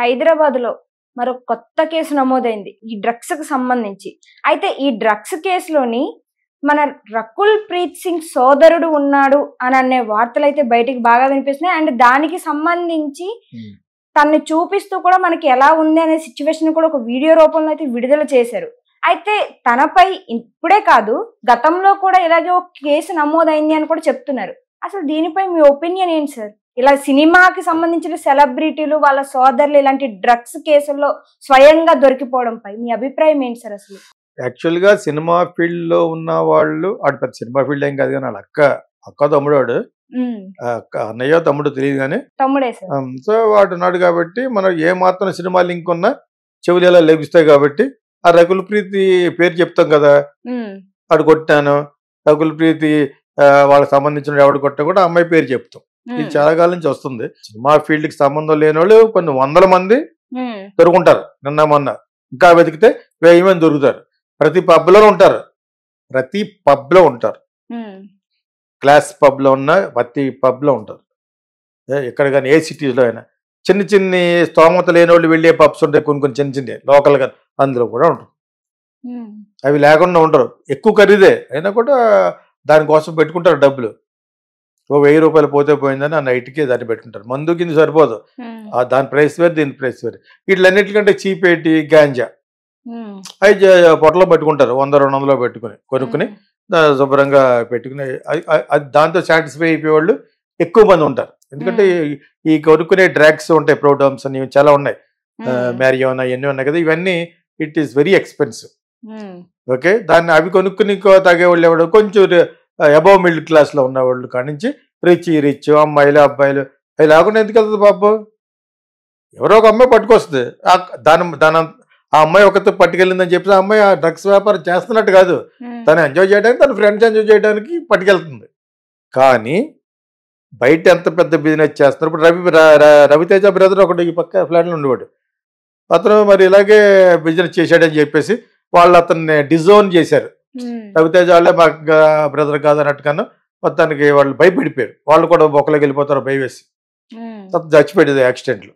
హైదరాబాద్ లో మరో కొత్త కేసు నమోదైంది ఈ డ్రగ్స్ కు సంబంధించి అయితే ఈ డ్రగ్స్ కేసులోని మన రకుల్ ప్రీత్ సింగ్ సోదరుడు ఉన్నాడు అని అనే వార్తలు అయితే బయటికి బాగా వినిపిస్తున్నాయి అండ్ దానికి సంబంధించి తన్ని చూపిస్తూ కూడా మనకి ఎలా ఉంది అనే సిచ్యువేషన్ కూడా ఒక వీడియో రూపంలో అయితే విడుదల చేశారు అయితే తనపై ఇప్పుడే కాదు గతంలో కూడా ఇలాగే ఒక కేసు నమోదైంది అని కూడా చెప్తున్నారు అసలు దీనిపై మీ ఒపీనియన్ ఏంటి సార్ ఇలా సినిమాకి సంబంధించిన సెలబ్రిటీలు వాళ్ళ సోదరులు ఇలాంటి డ్రగ్స్ కేసుల్లో స్వయంగా దొరికిపోవడంపై మీ అభిప్రాయం ఏంటి సార్ అసలు యాక్చువల్గా సినిమా ఫీల్డ్ లో ఉన్న వాళ్ళు అటు పెద్ద సినిమా ఫీల్డ్ ఏం కాదు కానీ వాళ్ళ అక్క అక్క తమ్ముడు వాడు అన్నయ్య తమ్ముడు తెలియదు కానీ తమ్ముడే సో వాడు ఉన్నాడు కాబట్టి మనం ఏ మాత్రం సినిమా లింక్ ఉన్నా చెవులు ఎలా లభిస్తాయి కాబట్టి ఆ రకుల ప్రీతి పేరు చెప్తాం కదా ఆడు కొట్టాను రకుల ప్రీతి వాళ్ళకి సంబంధించిన ఎవడు కొట్టా కూడా అమ్మాయి పేరు చెప్తాం ఇది చాలా కాలం నుంచి వస్తుంది సినిమా ఫీల్డ్ కి సంబంధం లేని వాళ్ళు కొన్ని వందల మంది దొరుకుంటారు నిన్న మొన్న ఇంకా వెతికితే వెయ్యి మంది దొరుకుతారు ప్రతి పబ్ లో ఉంటారు ప్రతి పబ్ లో ఉంటారు క్లాస్ పబ్ లో ఉన్న ప్రతి పబ్ లో ఉంటారు ఎక్కడ కానీ ఏ సిటీస్ లో అయినా చిన్న చిన్ని స్తోమత లేని వాళ్ళు వెళ్ళే పబ్స్ ఉంటాయి కొన్ని కొన్ని చిన్న చిన్న లోకల్ గా అందులో కూడా ఉంటారు అవి లేకుండా ఉంటారు ఎక్కువ ఖరీదే అయినా కూడా దానికోసం పెట్టుకుంటారు డబ్బులు ఓ వెయ్యి రూపాయలు పోతే పోయిందని ఆ నైట్కే దాన్ని పెట్టుకుంటారు మందు కింద సరిపోదు ఆ దాని ప్రైస్ వేరు దీని ప్రైస్ వేరు వీటిలన్నిటికంటే చీప్ ఏంటి గాంజా అవి పొట్టలో పెట్టుకుంటారు వంద రెండు వందలో పెట్టుకుని కొనుక్కుని శుభ్రంగా పెట్టుకుని దాంతో సాటిస్ఫై అయిపోయేవాళ్ళు ఎక్కువ మంది ఉంటారు ఎందుకంటే ఈ కొనుక్కునే డ్రాగ్స్ ఉంటాయి ప్రోటమ్స్ అని చాలా ఉన్నాయి మ్యారియోనా ఇవన్నీ ఉన్నాయి కదా ఇవన్నీ it is very expensive okay దాన్ని అవి కొనుక్కుని తాగేవాళ్ళు ఎవడో కొంచెం అబౌవ్ మిడిల్ క్లాస్లో ఉన్నవాళ్ళు కానించి రిచ్ రిచ్ అమ్మాయిలు అబ్బాయిలు అవి లేకుండా ఎందుకు వెళ్తుంది బాబు ఎవరో ఒక అమ్మాయి పట్టుకొస్తుంది దాని దాని ఆ అమ్మాయి ఒకరితో పట్టుకెళ్ళిందని చెప్పి ఆ అమ్మాయి ఆ డ్రగ్స్ వ్యాపారం చేస్తున్నట్టు కాదు తను ఎంజాయ్ చేయడానికి తన ఫ్రెండ్స్ ఎంజాయ్ చేయడానికి పట్టుకెళ్తుంది కానీ బయట ఎంత పెద్ద బిజినెస్ చేస్తున్నారు ఇప్పుడు రవి రవితేజ బ్రదర్ ఒకటి ఈ పక్క ఫ్లాట్లో ఉండేవాడు అతను మరి ఇలాగే బిజినెస్ చేశాడని చెప్పేసి వాళ్ళు అతన్ని డిజోన్ చేశారు రవితేజ వాళ్ళే మా బ్రదర్ కాదు అన్నట్టుగాను మొత్తానికి వాళ్ళు భయపడిపోయారు వాళ్ళు కూడా బొక్కలోకి వెళ్ళిపోతారు భయ వేసి చచ్చిపోయేది యాక్సిడెంట్లు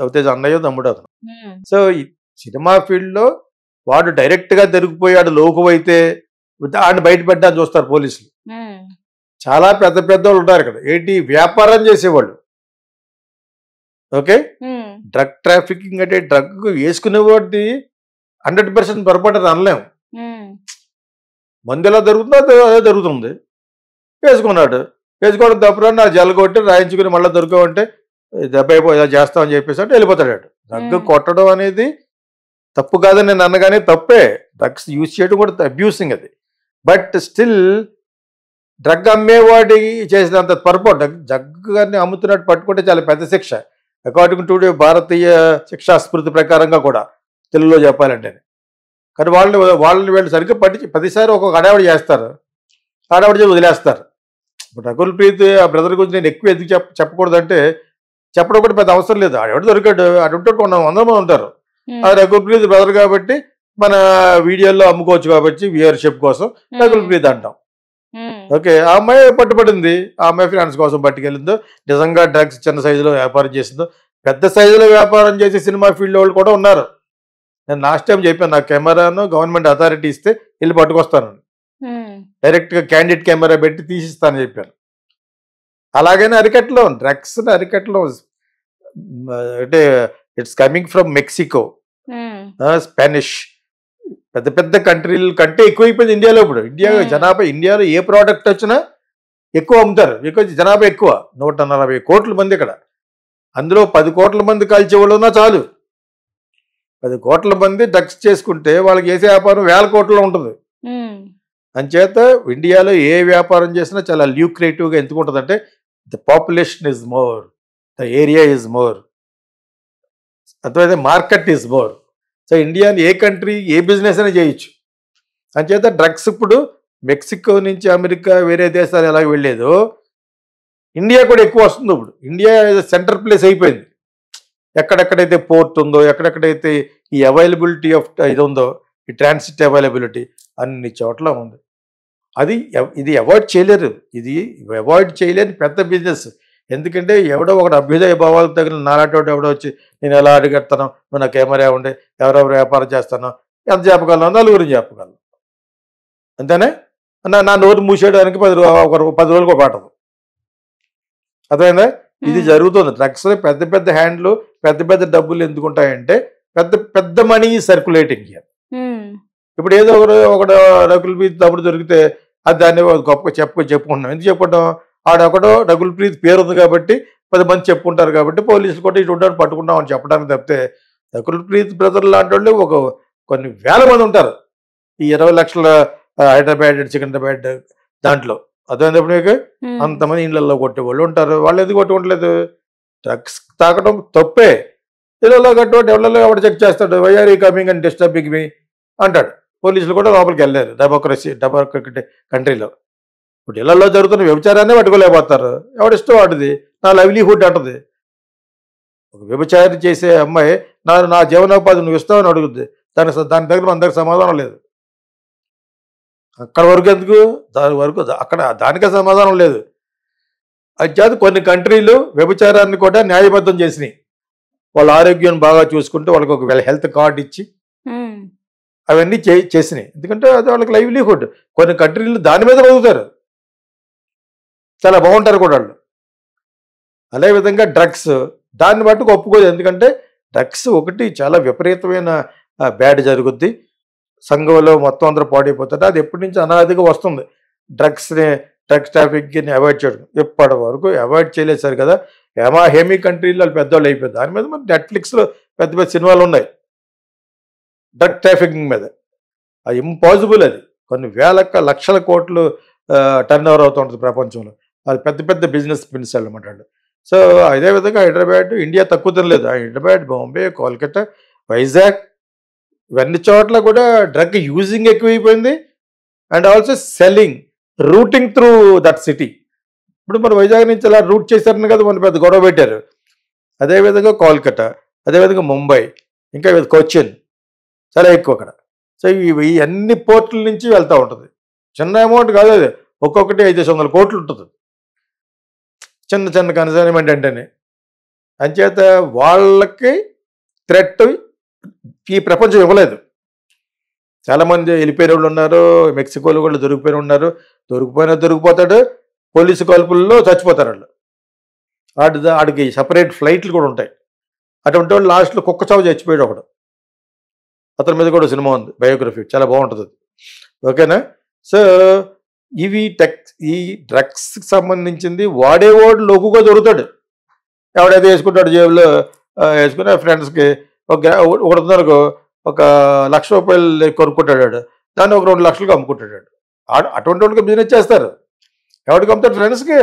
రవితేజ అన్నయ్యో తమ్ముడు అతను సో సినిమా ఫీల్డ్లో వాడు డైరెక్ట్గా తిరిగిపోయాడు లోకు అయితే ఆయన బయట చూస్తారు పోలీసులు చాలా పెద్ద పెద్ద వాళ్ళు ఉన్నారు ఇక్కడ ఏంటి వ్యాపారం చేసేవాళ్ళు ఓకే డ్రగ్ ట్రాఫికింగ్ అంటే డ్రగ్ వేసుకునేవాడిని హండ్రెడ్ పర్సెంట్ పొరపాటు అనలేము మందు ఎలా దొరుకుతుందో అదే జరుగుతుంది వేసుకున్నాడు వేసుకోవడం తప్పు నా కొట్టి రాయించుకుని మళ్ళీ దొరకవంటే దెబ్బ అయిపోయి చేస్తామని చెప్పేసి అంటే వెళ్ళిపోతాడు దగ్గు కొట్టడం అనేది తప్పు కాదని నేను అన్నగానే తప్పే డ్రగ్స్ యూజ్ చేయడం కూడా అబ్యూసింగ్ అది బట్ స్టిల్ డ్రగ్ అమ్మేవాడి చేసినంత పొరపాటు డ్రగ్ అమ్ముతున్నట్టు పట్టుకుంటే చాలా పెద్ద శిక్ష అకార్డింగ్ టు భారతీయ శిక్షాస్మృతి ప్రకారంగా కూడా తెలుగులో చెప్పాలంటే కానీ వాళ్ళు వాళ్ళని వీళ్ళు సరిగ్గా పట్టించి ప్రతిసారి ఒక్కొక్క అడావిడి చేస్తారు అడావిడి చేసి వదిలేస్తారు ఇప్పుడు రకుల్ ప్రీత్ ఆ బ్రదర్ గురించి నేను ఎక్కువ ఎందుకు చెప్ప చెప్పకూడదంటే చెప్పడం కూడా పెద్ద అవసరం లేదు ఆడెవడు దొరికాడు అటువంటి కొన్ని వందల మంది ఉంటారు ఆ రకుల్ ప్రీత్ బ్రదర్ కాబట్టి మన వీడియోల్లో అమ్ముకోవచ్చు కాబట్టి వ్యూయర్షిప్ కోసం రకుల్ ప్రీత్ అంటాం ఓకే ఆ అమ్మాయి పట్టుబడింది ఆ అమ్మాయి ఫ్రెండ్స్ కోసం పట్టుకెళ్ళిందో నిజంగా డ్రగ్స్ చిన్న సైజులో వ్యాపారం చేసిందో పెద్ద సైజులో వ్యాపారం చేసే సినిమా ఫీల్డ్ వాళ్ళు కూడా ఉన్నారు నేను లాస్ట్ టైం చెప్పాను నా కెమెరాను గవర్నమెంట్ అథారిటీ ఇస్తే వెళ్ళి పట్టుకొస్తానని డైరెక్ట్గా క్యాండిడేట్ కెమెరా పెట్టి తీసిస్తానని చెప్పాను అలాగనే అరికట్లో డ్రగ్స్ అరికట్లో అంటే it's coming from Mexico Spanish పెద్ద పెద్ద కంట్రీల కంటే ఎక్కువైపోయింది ఇండియాలో ఇప్పుడు ఇండియా జనాభా ఇండియాలో ఏ ప్రోడక్ట్ వచ్చినా ఎక్కువ అమ్ముతారు ఎక్కువ జనాభా ఎక్కువ నూట నలభై కోట్ల మంది ఇక్కడ అందులో పది కోట్ల మంది కాల్చేవాళ్ళు ఉన్నా చాలు పది కోట్ల మంది డ్రగ్స్ చేసుకుంటే వాళ్ళకి వేసే వ్యాపారం వేల కోట్లలో ఉంటుంది అంచేత ఇండియాలో ఏ వ్యాపారం చేసినా చాలా ల్యూక్రియేటివ్గా ఎందుకు ఉంటుందంటే the population is more the area is more అంతే market is more so India a country a business అయినా చేయొచ్చు అంచేత డ్రగ్స్ ఇప్పుడు మెక్సికో నుంచి అమెరికా వేరే దేశాలు ఎలా వెళ్ళేదో ఇండియా కూడా ఎక్కువ వస్తుంది ఇప్పుడు ఇండియా సెంటర్ ప్లేస్ అయిపోయింది ఎక్కడెక్కడైతే పోర్ట్ ఉందో ఎక్కడెక్కడైతే ఈ అవైలబిలిటీ ఆఫ్ ఇది ఉందో ఈ ట్రాన్సిట్ అవైలబిలిటీ అన్ని చోట్ల ఉంది అది ఇది అవాయిడ్ చేయలేరు ఇది అవాయిడ్ చేయలేని పెద్ద బిజినెస్ ఎందుకంటే ఎవడో ఒకటి అభ్యుదయ భావాలకు తగిన నాలాటోటి ఎవడో వచ్చి నేను ఎలా అడిగెడతాను నా కెమెరా ఉండే ఎవరెవరు వ్యాపారం చేస్తాను ఎంత చెప్పగలను నలుగురు చెప్పగలను అంతేనే నా నా నోరు మూసేయడానికి పది ఒక పది రోజులకు పాటదు అర్థమైందా ఇది జరుగుతుంది డ్రగ్స్ పెద్ద పెద్ద హ్యాండ్లు పెద్ద పెద్ద డబ్బులు ఎందుకుంటాయంటే పెద్ద పెద్ద మనీ సర్కులేటింగ్ ఇప్పుడు ఏదో ఒకరు ఒకడు రకుల్ ప్రీత్ తప్పుడు దొరికితే అది దాన్ని గొప్ప చెప్ప చెప్పుకుంటున్నాం ఎందుకు చెప్పడం ఆడొకడో రకుల్ ప్రీత్ పేరు ఉంది కాబట్టి పది మంది చెప్పుకుంటారు కాబట్టి పోలీసులు కూడా ఇటు ఉండడం పట్టుకున్నాం అని చెప్పడానికి తప్పితే రకుల్ ప్రీత్ బ్రదర్ లాంటి వాళ్ళు ఒక కొన్ని వేల మంది ఉంటారు ఈ ఇరవై లక్షల హైదరాబాద్ సికింద్రాబాద్ దాంట్లో అర్థమైనప్పుడు మీకు అంతమంది ఇళ్ళల్లో కొట్టేవాళ్ళు ఉంటారు వాళ్ళు ఎందుకు కొట్టుకుంటలేదు డ్రగ్స్ తాగడం తప్పే ఇళ్ళలో కట్టుబడి ఎవరిలో ఎవరు చెక్ చేస్తాడు why are coming and disturbing me అంటాడు పోలీసులు కూడా లోపలికి వెళ్ళారు డెమోక్రసీ డెమోక్రటిక్ కంట్రీలో ఇప్పుడు ఇళ్లలో జరుగుతున్న వ్యభిచారాన్ని పట్టుకోలేకపోతారు ఎవడిష్టం వాటిది నా లైవ్లీహుడ్ అంటది ఒక వ్యభిచారం చేసే అమ్మాయి నా నా జీవనోపాధి నువ్వు ఇస్తావని అడుగుద్ది దాని దాని దగ్గర అందరికి సమాధానం లేదు అక్కడ వరకు ఎందుకు దాని వరకు అక్కడ దానికే సమాధానం లేదు అది కొన్ని కంట్రీలు వ్యభిచారాన్ని కూడా న్యాయబద్ధం చేసినాయి వాళ్ళ ఆరోగ్యం బాగా చూసుకుంటే వాళ్ళకి ఒక హెల్త్ కార్డ్ ఇచ్చి అవన్నీ చే చేసినాయి ఎందుకంటే అది వాళ్ళకి లైవ్లీహుడ్ కొన్ని కంట్రీలు దాని మీద బతుకుతారు చాలా బాగుంటారు కూడా వాళ్ళు అదేవిధంగా డ్రగ్స్ దాన్ని బట్టి ఒప్పుకోదు ఎందుకంటే డ్రగ్స్ ఒకటి చాలా విపరీతమైన బ్యాడ్ జరుగుద్ది సంఘంలో మొత్తం అందరూ పాడైపోతుంటే అది ఎప్పటి నుంచి అనాదిగా వస్తుంది డ్రగ్స్ని డ్రగ్స్ ట్రాఫిక్ని అవాయిడ్ చేయడం ఇప్పటి వరకు అవాయిడ్ చేయలేసారు కదా ఏమా హేమీ కంట్రీలో పెద్దవాళ్ళు అయిపోయింది దాని మీద మరి నెట్ఫ్లిక్స్లో పెద్ద పెద్ద సినిమాలు ఉన్నాయి డ్రగ్ ట్రాఫికింగ్ మీద అది ఇంపాసిబుల్ అది కొన్ని వేల లక్షల కోట్లు టర్న్ ఓవర్ అవుతుంటుంది ప్రపంచంలో అది పెద్ద పెద్ద బిజినెస్ పిన్స్ అనమాట సో అదే విధంగా హైదరాబాద్ ఇండియా తక్కువ తినలేదు హైదరాబాద్ బాంబే కోల్కతా వైజాగ్ ఇవన్నీ చోట్ల కూడా డ్రగ్ యూజింగ్ ఎక్కువైపోయింది and also selling routing through that city ఇప్పుడు మన వైజాగ్ నుంచి అలా రూట్ చేశారని కదా మన పెద్ద గొడవ పెట్టారు అదేవిధంగా కోల్కటా అదేవిధంగా ముంబై ఇంకా కొచ్చిన్ చాలా ఎక్కువ అక్కడ సో ఇవి అన్ని పోర్టుల నుంచి వెళ్తూ ఉంటుంది చిన్న అమౌంట్ కాదు అది ఒక్కొక్కటి ఐదు వందల కోట్లు ఉంటుంది చిన్న చిన్న కన్సైన్మెంట్ అంటేనే అంచేత వాళ్ళకి థ్రెట్ ఈ ప్రపంచం ఇవ్వలేదు చాలామంది వెళ్ళిపోయిన వాళ్ళు ఉన్నారు మెక్సికోలో కూడా దొరికిపోయిన ఉన్నారు దొరికిపోయినా దొరికిపోతాడు పోలీసు కాల్పుల్లో చచ్చిపోతారు వాళ్ళు ఆడి ఆడికి సపరేట్ ఫ్లైట్లు కూడా ఉంటాయి అటువంటి వాళ్ళు లాస్ట్లో కుక్క చావు చచ్చిపోయాడు ఒకడు అతని మీద కూడా సినిమా ఉంది బయోగ్రఫీ చాలా బాగుంటుంది అది ఓకేనా సో ఇవి టెక్ ఈ డ్రగ్స్కి సంబంధించింది వాడేవాడు లోకుగా దొరుకుతాడు ఎవడైతే వేసుకుంటాడు జేబులో వేసుకుని ఫ్రెండ్స్కి ఒక ఒకటిన్నరకు ఒక లక్ష రూపాయలు కొనుక్కుంటాడు దాన్ని ఒక రెండు లక్షలకు అమ్ముకుంటాడు అటువంటి వాడికి బిజినెస్ చేస్తారు ఎవరికి అమ్ముతారు ఫ్రెండ్స్కి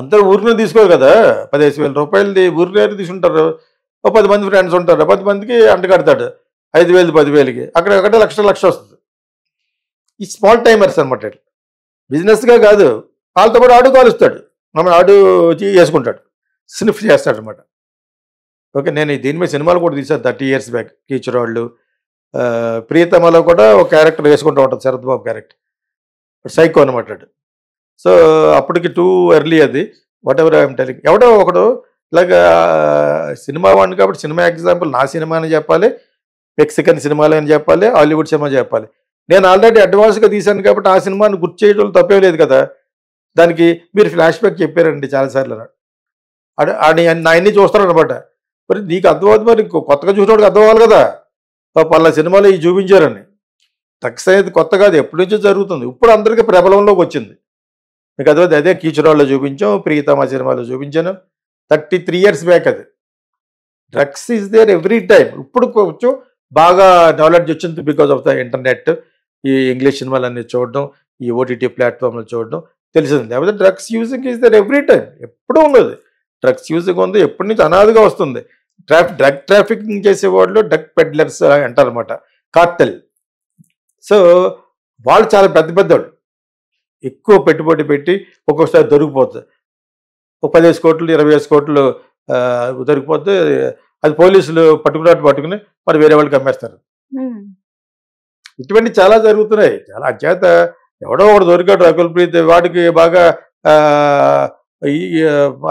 అంతా ఊరిని తీసుకోరు కదా పదిహేను వేల రూపాయలది ఊరినే తీసుకుంటారు ఓ పది మంది ఫ్రెండ్స్ ఉంటారు పది మందికి అంటగడతాడు ఐదు వేలు పదివేలకి అక్కడ ఒకటే లక్ష లక్ష వస్తుంది ఈ స్మాల్ టైమర్స్ అనమాట బిజినెస్గా కాదు వాళ్ళతో పాటు ఆడు కాలుస్తాడు మమ్మల్ని ఆడు వచ్చి చేసుకుంటాడు స్నిఫ్ చేస్తాడు అనమాట ఓకే నేను దీని మీద సినిమాలు కూడా తీశాను థర్టీ ఇయర్స్ బ్యాక్ కీచురాళ్ళు ప్రీతమలో కూడా ఒక క్యారెక్టర్ వేసుకుంటూ ఉంటుంది శరత్ బాబు క్యారెక్టర్ సైకో అనమాట సో అప్పటికి టూ ఎర్లీ అది వాట్ ఎవర్ ఐఎమ్ టెలింగ్ ఎవడో ఒకడు ఇలాగ సినిమా వాడిని కాబట్టి సినిమా ఎగ్జాంపుల్ నా సినిమా అని చెప్పాలి మెక్సికన్ సినిమాలు అని చెప్పాలి హాలీవుడ్ సినిమా చెప్పాలి నేను ఆల్రెడీ అడ్వాన్స్గా తీశాను కాబట్టి ఆ సినిమాని గుర్తు చేయడం తప్పే లేదు కదా దానికి మీరు ఫ్లాష్ బ్యాక్ చెప్పారండి చాలాసార్లు అని నా అన్ని చూస్తారనమాట మరి నీకు అర్థమవుతుంది మరి కొత్తగా వాడికి అర్థం అవ్వాలి కదా పలా సినిమాలో ఇవి చూపించారని అయితే కొత్త కాదు ఎప్పటి నుంచో జరుగుతుంది ఇప్పుడు అందరికీ ప్రబలంలోకి వచ్చింది మీకు అదే అదే కీచురాళ్ళు చూపించాం ప్రియతమ సినిమాలో చూపించాను థర్టీ త్రీ ఇయర్స్ బ్యాక్ అది drugs is there every time ఇప్పుడు కొంచెం బాగా నాలెడ్జ్ వచ్చింది బికాస్ ఆఫ్ ద ఇంటర్నెట్ ఈ ఇంగ్లీష్ సినిమాలన్నీ చూడడం ఈ ఓటీటీ ప్లాట్ఫామ్లు చూడడం తెలిసింది లేకపోతే drugs using is there every time ఎప్పుడూ ఉన్నది డ్రగ్స్ యూజింగ్ ఉంది ఎప్పటి నుంచి అనాదిగా వస్తుంది ట్రాఫిక్ డ్రగ్ ట్రాఫికింగ్ చేసే వాళ్ళు డ్రగ్ పెడ్లర్స్ అంటారు అనమాట కార్టెల్ సో వాళ్ళు చాలా పెద్ద పెద్దవాళ్ళు ఎక్కువ పెట్టుబడి పెట్టి ఒక్కొక్కసారి దొరికిపోతుంది ఒక పదిహేను కోట్లు ఇరవై వేసు కోట్లు దొరికిపోతే అది పోలీసులు పట్టుకున్నట్టు పట్టుకుని మరి వేరే వాళ్ళకి అమ్మేస్తారు ఇటువంటి చాలా జరుగుతున్నాయి చాలా అచేత ఎవడో ఒకడు దొరికాడు రకుల్ ప్రీతి వాడికి బాగా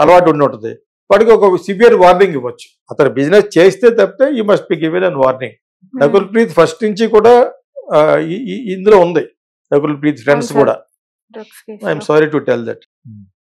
అలవాటు ఉండి ఉంటుంది వాడికి ఒక సివియర్ వార్నింగ్ ఇవ్వచ్చు అతను బిజినెస్ చేస్తే తప్పితే ఈ must be given and warning Nakul Preet first నుంచి కూడా ఇందులో ఉంది నకుల్ ప్రీత్ ఫ్రెండ్స్ కూడా I'm sorry to tell that